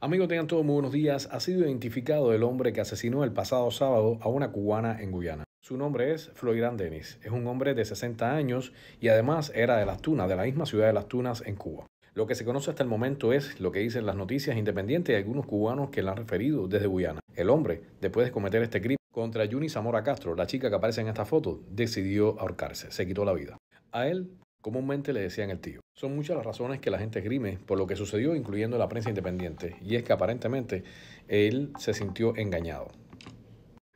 Amigos, tengan todos muy buenos días. Ha sido identificado el hombre que asesinó el pasado sábado a una cubana en Guyana. Su nombre es Floyd Denis. Es un hombre de 60 años y además era de Las Tunas, de la misma ciudad de Las Tunas, en Cuba. Lo que se conoce hasta el momento es lo que dicen las noticias independientes de algunos cubanos que la han referido desde Guyana. El hombre, después de cometer este crimen contra Juni Zamora Castro, la chica que aparece en esta foto, decidió ahorcarse, se quitó la vida. A él Comúnmente le decían el tío. Son muchas las razones que la gente grime por lo que sucedió, incluyendo la prensa independiente, y es que aparentemente él se sintió engañado.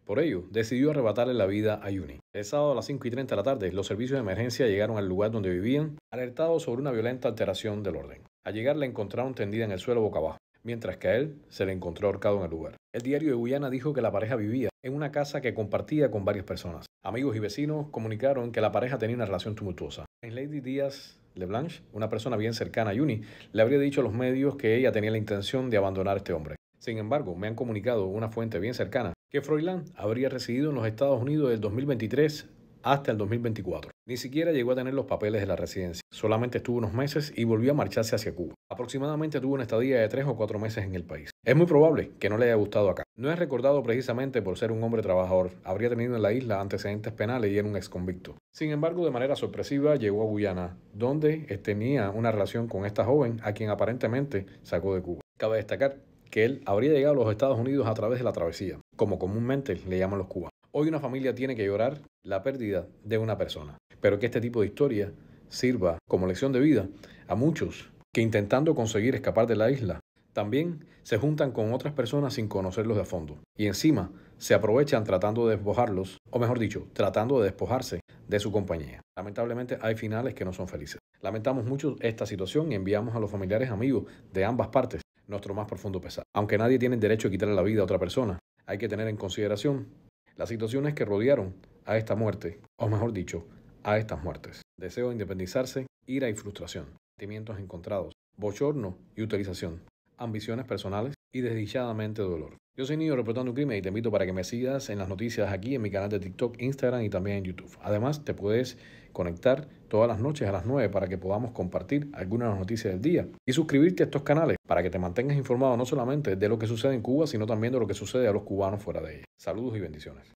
Por ello, decidió arrebatarle la vida a Yuni. El sábado a las 5 y 30 de la tarde, los servicios de emergencia llegaron al lugar donde vivían, alertados sobre una violenta alteración del orden. Al llegar, la encontraron tendida en el suelo boca abajo, mientras que a él se le encontró ahorcado en el lugar. El diario de Guyana dijo que la pareja vivía en una casa que compartía con varias personas. Amigos y vecinos comunicaron que la pareja tenía una relación tumultuosa. En Lady Díaz Leblanche, una persona bien cercana a Juni, le habría dicho a los medios que ella tenía la intención de abandonar a este hombre. Sin embargo, me han comunicado una fuente bien cercana que Froilán habría residido en los Estados Unidos del 2023 hasta el 2024. Ni siquiera llegó a tener los papeles de la residencia, solamente estuvo unos meses y volvió a marcharse hacia Cuba. Aproximadamente tuvo una estadía de tres o cuatro meses en el país. Es muy probable que no le haya gustado acá. No es recordado precisamente por ser un hombre trabajador, habría tenido en la isla antecedentes penales y era un exconvicto. Sin embargo, de manera sorpresiva llegó a Guyana, donde tenía una relación con esta joven a quien aparentemente sacó de Cuba. Cabe destacar que él habría llegado a los Estados Unidos a través de la travesía, como comúnmente le llaman los cubanos. Hoy una familia tiene que llorar la pérdida de una persona, pero que este tipo de historia sirva como lección de vida a muchos que intentando conseguir escapar de la isla, también se juntan con otras personas sin conocerlos de a fondo y encima se aprovechan tratando de despojarlos, o mejor dicho, tratando de despojarse de su compañía. Lamentablemente hay finales que no son felices. Lamentamos mucho esta situación y enviamos a los familiares amigos de ambas partes nuestro más profundo pesar. Aunque nadie tiene derecho a quitarle la vida a otra persona, hay que tener en consideración las situaciones que rodearon a esta muerte, o mejor dicho, a estas muertes. Deseo de independizarse, ira y frustración, sentimientos encontrados, bochorno y utilización, ambiciones personales y desdichadamente dolor. Yo soy Niño reportando un crimen y te invito para que me sigas en las noticias aquí en mi canal de TikTok, Instagram y también en YouTube. Además, te puedes conectar todas las noches a las 9 para que podamos compartir algunas de las noticias del día y suscribirte a estos canales para que te mantengas informado no solamente de lo que sucede en Cuba, sino también de lo que sucede a los cubanos fuera de ella. Saludos y bendiciones.